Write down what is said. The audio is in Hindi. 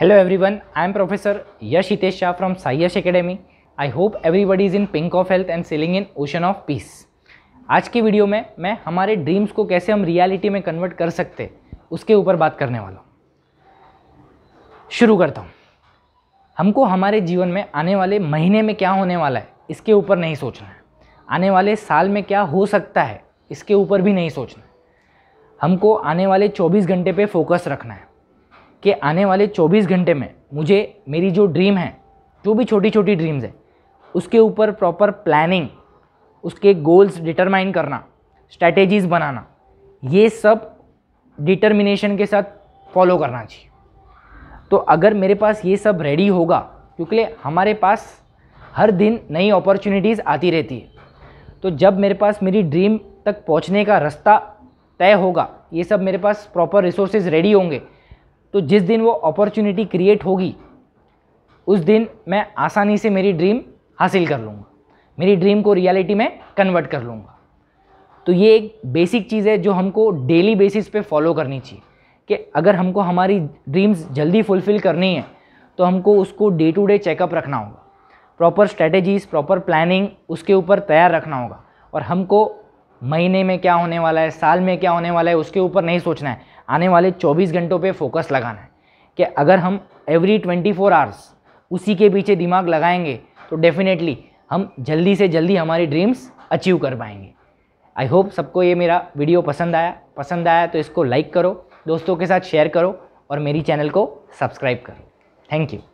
Hello everyone, I am professor Yash Hitesh Shah from Saiyash Academy. I hope everybody is in pink of health and sailing in ocean of peace आज की वीडियो में मैं हमारे ड्रीम्स को कैसे हम रियलिटी में कन्वर्ट कर सकते उसके ऊपर बात करने वाला हूँ शुरू करता हूँ हमको हमारे जीवन में आने वाले महीने में क्या होने वाला है इसके ऊपर नहीं सोचना है आने वाले साल में क्या हो सकता है इसके ऊपर भी नहीं सोचना है हमको आने वाले 24 घंटे पे फोकस रखना है कि आने वाले 24 घंटे में मुझे मेरी जो ड्रीम है जो भी छोटी छोटी ड्रीम्स हैं उसके ऊपर प्रॉपर प्लानिंग उसके गोल्स डिटरमाइन करना स्ट्रैटेजीज़ बनाना ये सब डिटर्मिनेशन के साथ फॉलो करना चाहिए तो अगर मेरे पास ये सब रेडी होगा क्योंकि हमारे पास हर दिन नई अपॉर्चुनिटीज़ आती रहती है तो जब मेरे पास मेरी ड्रीम तक पहुंचने का रास्ता तय होगा ये सब मेरे पास प्रॉपर रिसोर्सेज रेडी होंगे तो जिस दिन वो अपॉर्चुनिटी क्रिएट होगी उस दिन मैं आसानी से मेरी ड्रीम हासिल कर लूँगा मेरी ड्रीम को रियलिटी में कन्वर्ट कर लूँगा तो ये एक बेसिक चीज़ है जो हमको डेली बेसिस पे फॉलो करनी चाहिए कि अगर हमको हमारी ड्रीम्स जल्दी फुलफ़िल करनी है तो हमको उसको डे टू डे चेकअप रखना होगा प्रॉपर स्ट्रेटेजीज़ प्रॉपर प्लानिंग उसके ऊपर तैयार रखना होगा और हमको महीने में क्या होने वाला है साल में क्या होने वाला है उसके ऊपर नहीं सोचना है आने वाले 24 घंटों पे फोकस लगाना है कि अगर हम एवरी 24 फोर आवर्स उसी के पीछे दिमाग लगाएंगे तो डेफिनेटली हम जल्दी से जल्दी हमारी ड्रीम्स अचीव कर पाएंगे आई होप सबको ये मेरा वीडियो पसंद आया पसंद आया तो इसको लाइक करो दोस्तों के साथ शेयर करो और मेरी चैनल को सब्सक्राइब करो थैंक यू